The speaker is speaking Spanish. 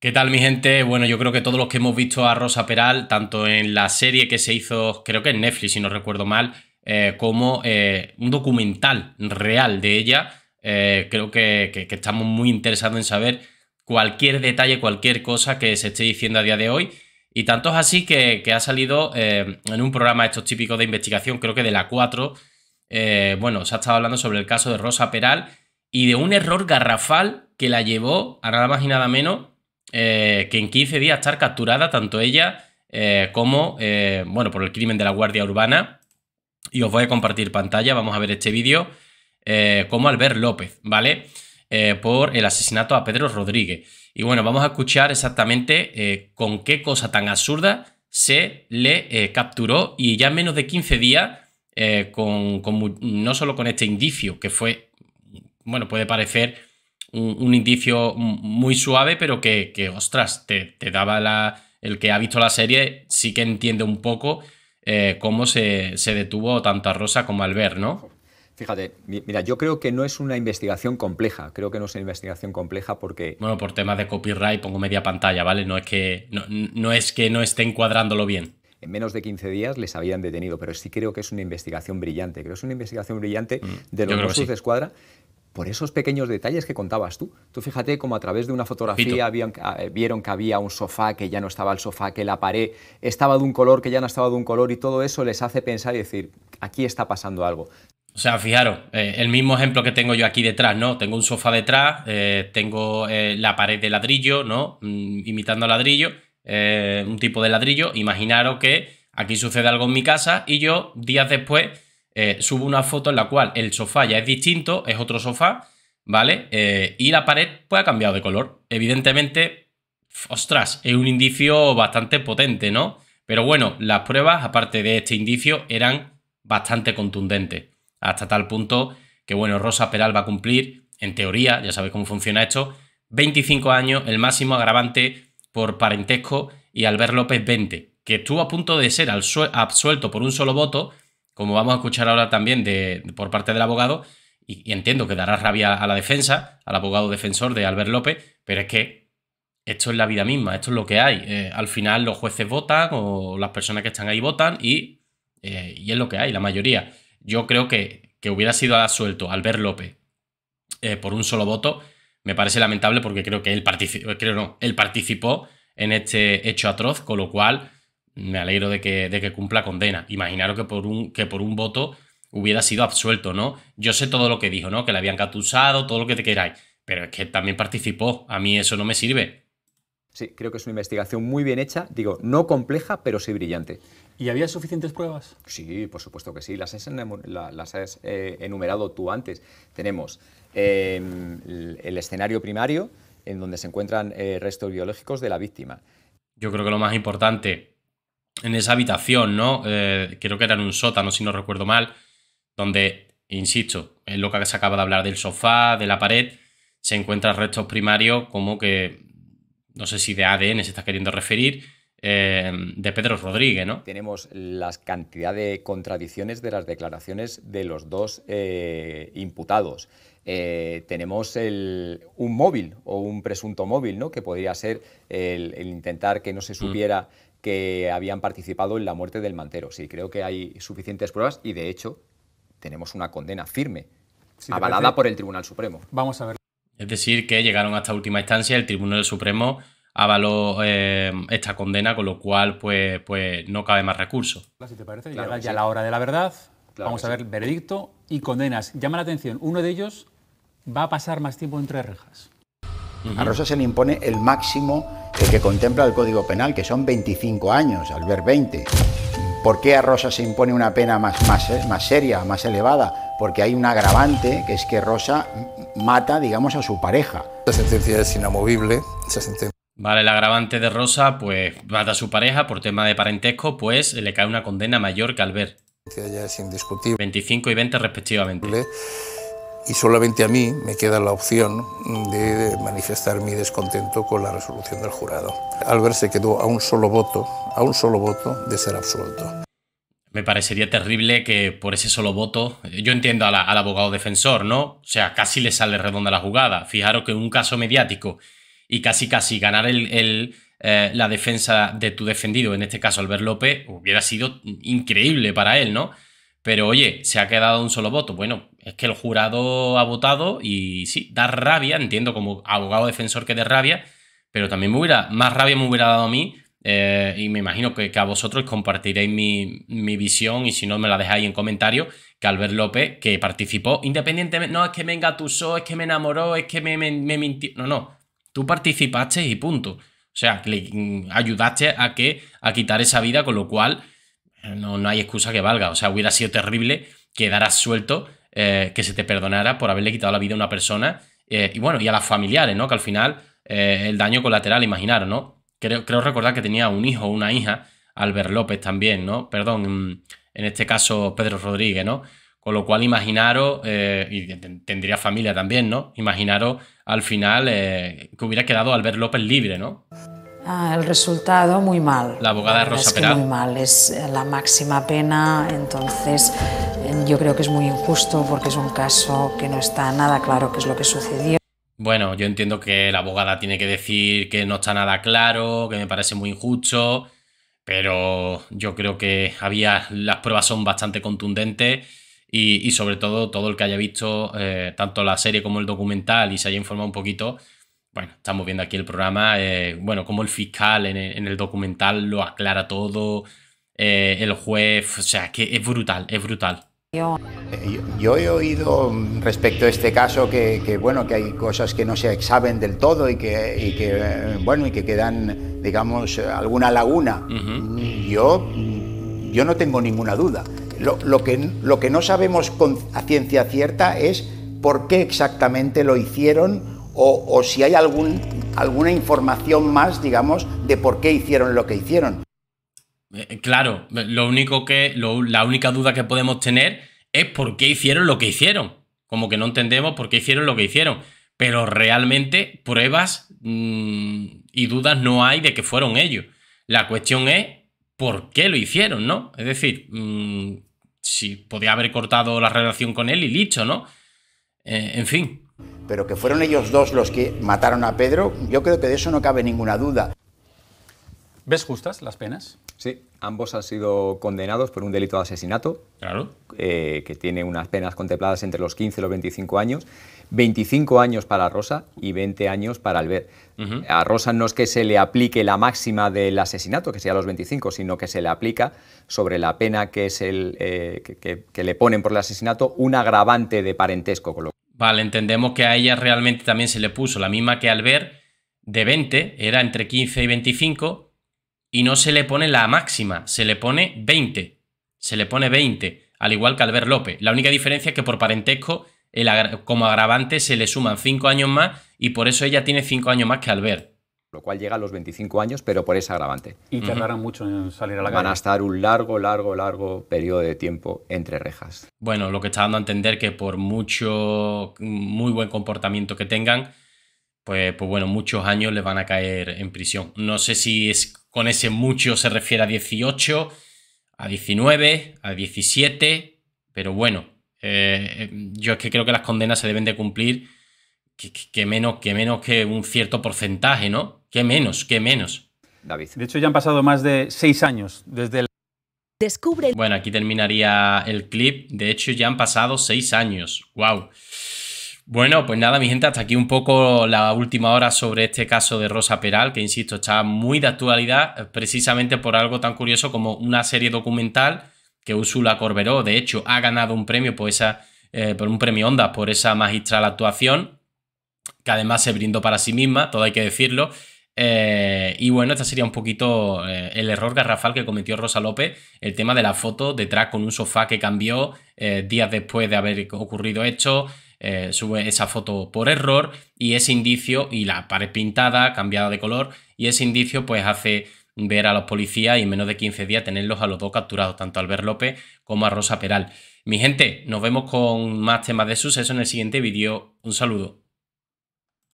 ¿Qué tal mi gente? Bueno, yo creo que todos los que hemos visto a Rosa Peral, tanto en la serie que se hizo, creo que en Netflix si no recuerdo mal, eh, como eh, un documental real de ella, eh, creo que, estamos muy interesados en saber cualquier detalle, cualquier cosa que se esté diciendo a día de hoy. Y tanto es así que, ha salido en un programa estos típicos de investigación, creo que de la 4, bueno, se ha estado hablando sobre el caso de Rosa Peral y de un error garrafal que la llevó a nada más y nada menos eh, que en 15 días estar capturada tanto ella eh, como, eh, bueno, por el crimen de la Guardia Urbana. Y os voy a compartir pantalla, vamos a ver este vídeo, como Albert López, ¿vale? por el asesinato a Pedro Rodríguez. Y bueno, vamos a escuchar exactamente con qué cosa tan absurda se le capturó y ya en menos de 15 días, con, no solo con este indicio, que fue, bueno, puede parecer un, indicio muy suave, pero que, ostras, te, te, daba la... El que ha visto la serie sí que entiende un poco eh, cómo se, detuvo tanto a Rosa como Albert, ¿no? Fíjate, mira, yo creo que no es una investigación compleja, creo que no es una investigación compleja porque... Bueno, por temas de copyright pongo media pantalla, ¿vale? No es que no, es que no esté encuadrándolo bien. En menos de 15 días les habían detenido, pero sí creo que es una investigación brillante, creo que es una investigación brillante mm, de los Mossos de Escuadra, por esos pequeños detalles que contabas tú. Tú fíjate cómo a través de una fotografía ah, eh, vieron, que había un sofá, que ya no estaba el sofá, que la pared estaba de un color, que ya no estaba de un color, y todo eso les hace pensar y decir, aquí está pasando algo. O sea, fijaros, eh, el mismo ejemplo que tengo yo aquí detrás, ¿no? Tengo un sofá detrás, eh, tengo la pared de ladrillo, ¿no? Mm, imitando ladrillo, un tipo de ladrillo. Imaginaros que aquí sucede algo en mi casa y yo días después eh, subo una foto en la cual el sofá ya es distinto, es otro sofá, ¿vale? Eh, y la pared pues ha cambiado de color. Evidentemente, ostras, es un indicio bastante potente, ¿no? Pero bueno, las pruebas, aparte de este indicio, eran bastante contundentes. Hasta tal punto que, bueno, Rosa Peral va a cumplir, en teoría, ya sabéis cómo funciona esto, 25 años, el máximo agravante por parentesco, y Albert López 20, que estuvo a punto de ser absuelto por un solo voto, como vamos a escuchar ahora también de, por parte del abogado, y, entiendo que dará rabia a la defensa, al abogado defensor de Albert López, pero es que esto es la vida misma, esto es lo que hay. Eh, al final los jueces votan o las personas que están ahí votan eh, y, es lo que hay, la mayoría. Yo creo que, que hubiera sido absuelto Albert López eh, por un solo voto, me parece lamentable porque creo que él, participó, creo no, él participó en este hecho atroz, con lo cual me alegro de que, de que cumpla condena. Imaginaros que por, un, que por un voto hubiera sido absuelto, ¿no? Yo sé todo lo que dijo, ¿no? Que le habían catusado, todo lo que te queráis, pero es que también participó, a mí eso no me sirve. Sí, creo que es una investigación muy bien hecha, digo, no compleja, pero sí brillante. ¿Y había suficientes pruebas? Sí, por supuesto que sí, las has, eh, enumerado tú antes. Tenemos eh, el, escenario primario en donde se encuentran eh, restos biológicos de la víctima. Yo creo que lo más importante, en esa habitación, ¿no? Eh, creo que era en un sótano, si no recuerdo mal, donde, insisto, en lo que se acaba de hablar del sofá, de la pared, se encuentran restos primarios como que, no sé si de ADN se está queriendo referir, eh, de Pedro Rodríguez, ¿no? Tenemos la cantidad de contradicciones de las declaraciones de los dos eh, imputados. tenemos un móvil o un presunto móvil, ¿no? Que podría ser el, intentar que no se mm. supiera que habían participado en la muerte del mantero. Sí, creo que hay suficientes pruebas y de hecho tenemos una condena firme, avalada por el Tribunal Supremo. Vamos a ver. Es decir, que llegaron hasta última instancia, el Tribunal Supremo avaló eh, esta condena, con lo cual pues, pues no cabe más recursos. Si te parece, ya la hora de la verdad. Vamos a ver, el veredicto y condenas. Llama la atención, uno de ellos va a pasar más tiempo entre rejas. A Rosa se le impone el máximo que contempla el Código Penal, que son 25 años, al ver 20. ¿Por qué a Rosa se impone una pena más, más, eh, más seria, más elevada? Porque hay un agravante, que es que Rosa mata, digamos, a su pareja. La sentencia es inamovible. Vale, el agravante de Rosa, pues mata a su pareja por tema de parentesco, pues le cae una condena mayor que al ver. Ya es indiscutible. 25 y 20 respectivamente y solamente a mí me queda la opción de manifestar mi descontento con la resolución del jurado. Albert se quedó a un solo voto, a un solo voto de ser absuelto. Me parecería terrible que por ese solo voto, yo entiendo al abogado defensor, ¿no? O sea, casi le sale redonda la jugada. Fijaros que un caso mediático y casi casi ganar el, eh, la defensa de tu defendido, en este caso Albert López, hubiera sido increíble para él, ¿no? Pero oye, se ha quedado un solo voto. Bueno, es que el jurado ha votado y sí, da rabia, entiendo como abogado defensor que dé rabia, pero también me hubiera, más rabia me hubiera dado a mí eh, y me imagino que, a vosotros compartiréis mi, visión y si no me la dejáis en comentarios, que Albert López, que participó independientemente, no es que me engatusó, es que me enamoró, es que me, me, mintió, no, no, tú participaste y punto. O sea, le mm, ayudaste a, que, a quitar esa vida, con lo cual eh, no, hay excusa que valga. O sea, hubiera sido terrible quedarás suelto eh, que se te perdonara por haberle quitado la vida a una persona eh, y bueno, y a las familiares, ¿no? Que al final eh, el daño colateral, imaginaros, ¿no? Creo, creo recordar que tenía un hijo o una hija, Albert López también, ¿no? Perdón, en este caso Pedro Rodríguez, ¿no? Con lo cual imaginaros, y tendría familia también, ¿no? Imaginaros al final que hubiera quedado Albert López libre, ¿no? Ah, el resultado muy mal. La abogada Rosa es Muy mal, es eh, la máxima pena, entonces eh, yo creo que es muy injusto porque es un caso que no está nada claro qué es lo que sucedió. Bueno, yo entiendo que la abogada tiene que decir que no está nada claro, que me parece muy injusto, pero yo creo que había las pruebas son bastante contundentes y, sobre todo todo el que haya visto eh, tanto la serie como el documental y se haya informado un poquito, bueno, estamos viendo aquí el programa, eh, bueno, como el fiscal en el, documental lo aclara todo, eh, el juez, o sea, que es brutal, es brutal. Yo, he oído respecto a este caso que, bueno que hay cosas que no se saben del todo y que, bueno y que quedan digamos alguna laguna. Yo yo no tengo ninguna duda. Lo, que, lo que no sabemos con, a ciencia cierta es por qué exactamente lo hicieron o, si hay algún, alguna información más, digamos, de por qué hicieron lo que hicieron. Eh, eh, claro, eh, lo único que, la única duda que podemos tener es por qué hicieron lo que hicieron. Como que no entendemos por qué hicieron lo que hicieron. Pero realmente pruebas mm, y dudas no hay de que fueron ellos. La cuestión es por qué lo hicieron, ¿no? Es decir, mm, si podía haber cortado la relación con él y dicho, ¿no? en fin, pero que fueron ellos dos los que mataron a Pedro, yo creo que de eso no cabe ninguna duda. ¿Ves justas las penas? Sí, ambos han sido condenados por un delito de asesinato, eh, que tiene unas penas contempladas entre los 15 y los 25 años. 25 años para Rosa y 20 años para Albert. A Rosa no es que se le aplique la máxima del asesinato, que sea los 25, sino que se le aplica sobre la pena que, es el, eh, le ponen por el asesinato un agravante de parentesco. Con lo Vale, entendemos que a ella realmente también se le puso la misma que al ver de 20, era entre 15 y 25, y no se le pone la máxima, se le pone 20. Se le pone 20, al igual que Albert López. La única diferencia es que por parentesco, como agravante, se le suman 5 años más y por eso ella tiene 5 años más que Albert lo cual llega a los 25 años, pero por ese agravante. Y tardarán mucho en salir a la calle. Van a estar un largo, largo, largo periodo de tiempo entre rejas. Bueno, lo que está dando a entender que por mucho, muy buen comportamiento que tengan, pues, pues bueno, muchos años les van a caer en prisión. No sé si es con ese mucho se refiere a 18, a 19, a 17, pero bueno, eh, yo es que creo que las condenas se deben de cumplir menos, que menos que un cierto porcentaje, ¿no? Qué menos, qué menos. David. De hecho, ya han pasado más de seis años desde el. Descubre. Bueno, aquí terminaría el clip. De hecho, ya han pasado seis años. ¡Wow! Bueno, pues nada, mi gente, hasta aquí un poco la última hora sobre este caso de Rosa Peral, que insisto, está muy de actualidad, eh, precisamente por algo tan curioso como una serie documental que Úrsula Corberó, de hecho, ha ganado un premio por esa. Eh, por un premio Ondas por esa magistral actuación, que además se brindó para sí misma, todo hay que decirlo, eh, y bueno, este sería un poquito eh, el error garrafal que cometió Rosa López, el tema de la foto detrás con un sofá que cambió eh, días después de haber ocurrido esto. sube esa foto por error y ese indicio, y la pared pintada, cambiada de color, y ese indicio pues hace ver a los policías y en menos de 15 días tenerlos a los dos capturados, tanto a Albert López como a Rosa Peral. Mi gente, nos vemos con más temas de suceso en el siguiente vídeo. Un saludo.